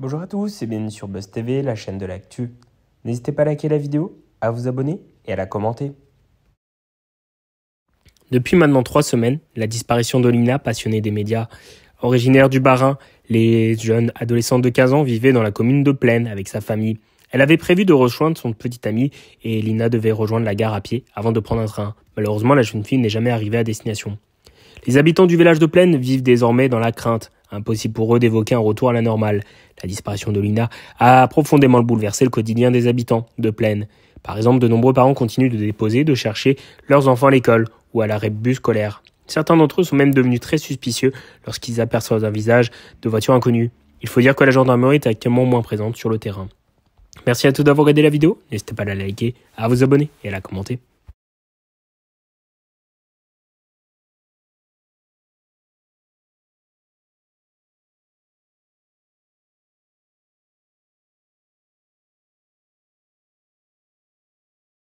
Bonjour à tous et bienvenue sur Buzz TV, la chaîne de l'actu. N'hésitez pas à liker la vidéo, à vous abonner et à la commenter. Depuis maintenant trois semaines, la disparition Lina, passionnée des médias, originaire du Bas-Rhin, les jeunes adolescents de 15 ans vivaient dans la commune de Plaine avec sa famille. Elle avait prévu de rejoindre son petit ami et Lina devait rejoindre la gare à pied avant de prendre un train. Malheureusement, la jeune fille n'est jamais arrivée à destination. Les habitants du village de Plaine vivent désormais dans la crainte. Impossible pour eux d'évoquer un retour à la normale. La disparition de Lina a profondément bouleversé le quotidien des habitants de Plaine. Par exemple, de nombreux parents continuent de déposer, de chercher leurs enfants à l'école ou à l'arrêt bus scolaire. Certains d'entre eux sont même devenus très suspicieux lorsqu'ils aperçoivent un visage de voiture inconnue. Il faut dire que la gendarmerie est actuellement moins présente sur le terrain. Merci à tous d'avoir regardé la vidéo, n'hésitez pas à la liker, à vous abonner et à la commenter.